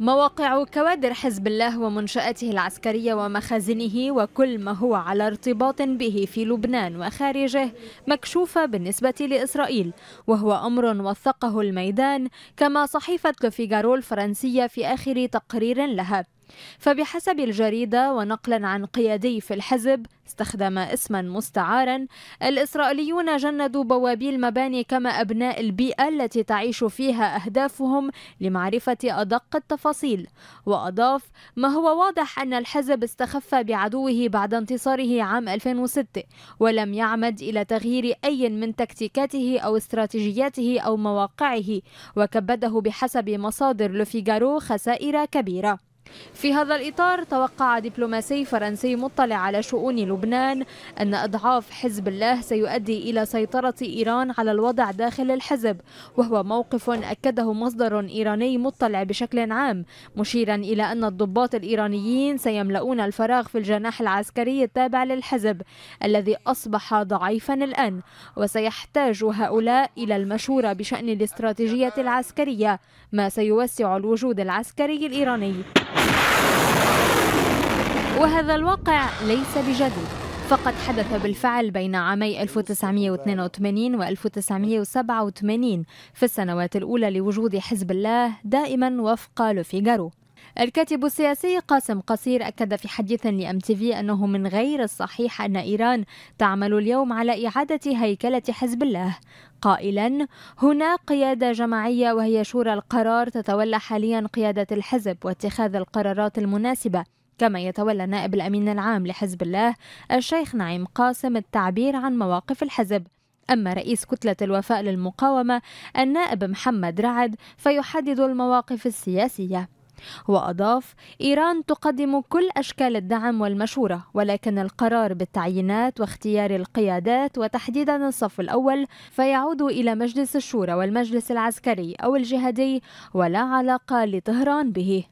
مواقع كوادر حزب الله ومنشأته العسكرية ومخازنه وكل ما هو على ارتباط به في لبنان وخارجه مكشوفة بالنسبة لإسرائيل وهو أمر وثقه الميدان كما صحيفة لوفيغارو الفرنسية في آخر تقرير لها فبحسب الجريدة ونقلا عن قيادي في الحزب استخدم اسما مستعارا الإسرائيليون جندوا بوابي المباني كما أبناء البيئة التي تعيش فيها أهدافهم لمعرفة أدق التفاصيل وأضاف ما هو واضح أن الحزب استخف بعدوه بعد انتصاره عام 2006 ولم يعمد إلى تغيير أي من تكتيكاته أو استراتيجياته أو مواقعه وكبده بحسب مصادر لوفيغارو خسائر كبيرة في هذا الإطار توقع دبلوماسي فرنسي مطلع على شؤون لبنان أن أضعاف حزب الله سيؤدي إلى سيطرة إيران على الوضع داخل الحزب وهو موقف أكده مصدر إيراني مطلع بشكل عام مشيرا إلى أن الضباط الإيرانيين سيملؤون الفراغ في الجناح العسكري التابع للحزب الذي أصبح ضعيفا الآن وسيحتاج هؤلاء إلى المشورة بشأن الاستراتيجية العسكرية ما سيوسع الوجود العسكري الإيراني وهذا الواقع ليس بجديد فقد حدث بالفعل بين عامي 1982 و 1987 في السنوات الأولى لوجود حزب الله دائما وفق لوفيغارو الكاتب السياسي قاسم قصير أكد في حديث لأم تي في أنه من غير الصحيح أن إيران تعمل اليوم على إعادة هيكلة حزب الله قائلا هنا قيادة جماعية وهي شورى القرار تتولى حاليا قيادة الحزب واتخاذ القرارات المناسبة كما يتولى نائب الأمين العام لحزب الله الشيخ نعيم قاسم التعبير عن مواقف الحزب أما رئيس كتلة الوفاء للمقاومة النائب محمد رعد فيحدد المواقف السياسية وأضاف إيران تقدم كل أشكال الدعم والمشورة ولكن القرار بالتعيينات واختيار القيادات وتحديدا الصف الأول فيعود إلى مجلس الشورى والمجلس العسكري أو الجهادي ولا علاقة لطهران به